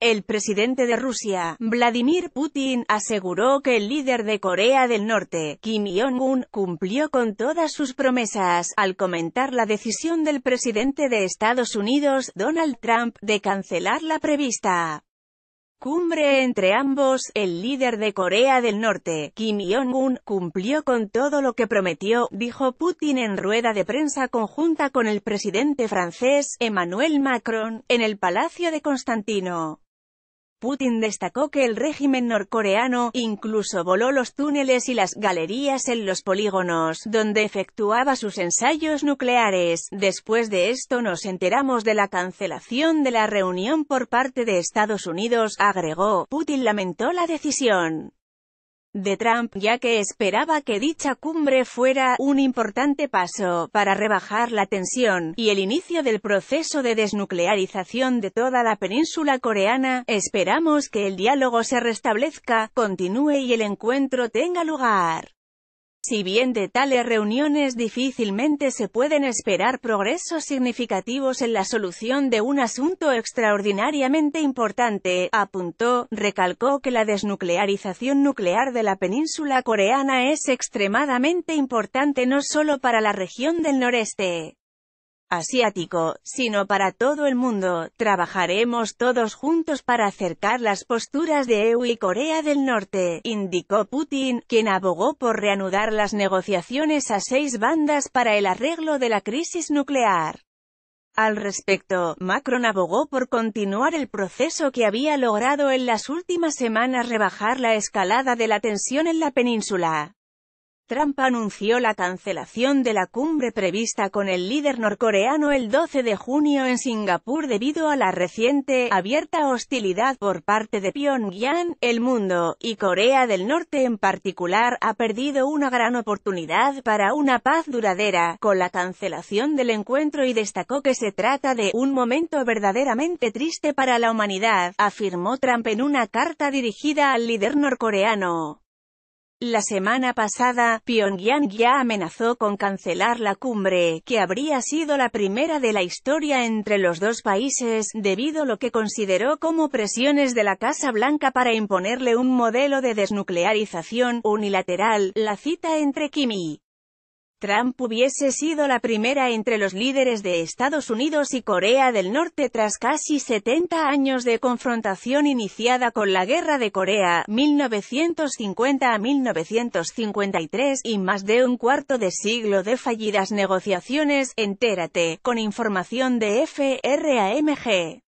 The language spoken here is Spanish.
El presidente de Rusia, Vladimir Putin, aseguró que el líder de Corea del Norte, Kim Jong-un, cumplió con todas sus promesas, al comentar la decisión del presidente de Estados Unidos, Donald Trump, de cancelar la prevista Cumbre entre ambos, el líder de Corea del Norte, Kim Jong-un, cumplió con todo lo que prometió, dijo Putin en rueda de prensa conjunta con el presidente francés, Emmanuel Macron, en el Palacio de Constantino. Putin destacó que el régimen norcoreano, incluso voló los túneles y las galerías en los polígonos, donde efectuaba sus ensayos nucleares. Después de esto nos enteramos de la cancelación de la reunión por parte de Estados Unidos, agregó. Putin lamentó la decisión de Trump, ya que esperaba que dicha cumbre fuera un importante paso para rebajar la tensión y el inicio del proceso de desnuclearización de toda la península coreana. Esperamos que el diálogo se restablezca, continúe y el encuentro tenga lugar. Si bien de tales reuniones difícilmente se pueden esperar progresos significativos en la solución de un asunto extraordinariamente importante, apuntó, recalcó que la desnuclearización nuclear de la península coreana es extremadamente importante no solo para la región del noreste, asiático, sino para todo el mundo, trabajaremos todos juntos para acercar las posturas de EU y Corea del Norte, indicó Putin, quien abogó por reanudar las negociaciones a seis bandas para el arreglo de la crisis nuclear. Al respecto, Macron abogó por continuar el proceso que había logrado en las últimas semanas rebajar la escalada de la tensión en la península. Trump anunció la cancelación de la cumbre prevista con el líder norcoreano el 12 de junio en Singapur debido a la reciente, abierta hostilidad por parte de Pyongyang, el mundo, y Corea del Norte en particular, ha perdido una gran oportunidad para una paz duradera, con la cancelación del encuentro y destacó que se trata de un momento verdaderamente triste para la humanidad, afirmó Trump en una carta dirigida al líder norcoreano. La semana pasada, Pyongyang ya amenazó con cancelar la cumbre, que habría sido la primera de la historia entre los dos países, debido a lo que consideró como presiones de la Casa Blanca para imponerle un modelo de desnuclearización unilateral, la cita entre Kim y Trump hubiese sido la primera entre los líderes de Estados Unidos y Corea del Norte tras casi 70 años de confrontación iniciada con la Guerra de Corea, 1950 a 1953, y más de un cuarto de siglo de fallidas negociaciones, entérate, con información de FRAMG.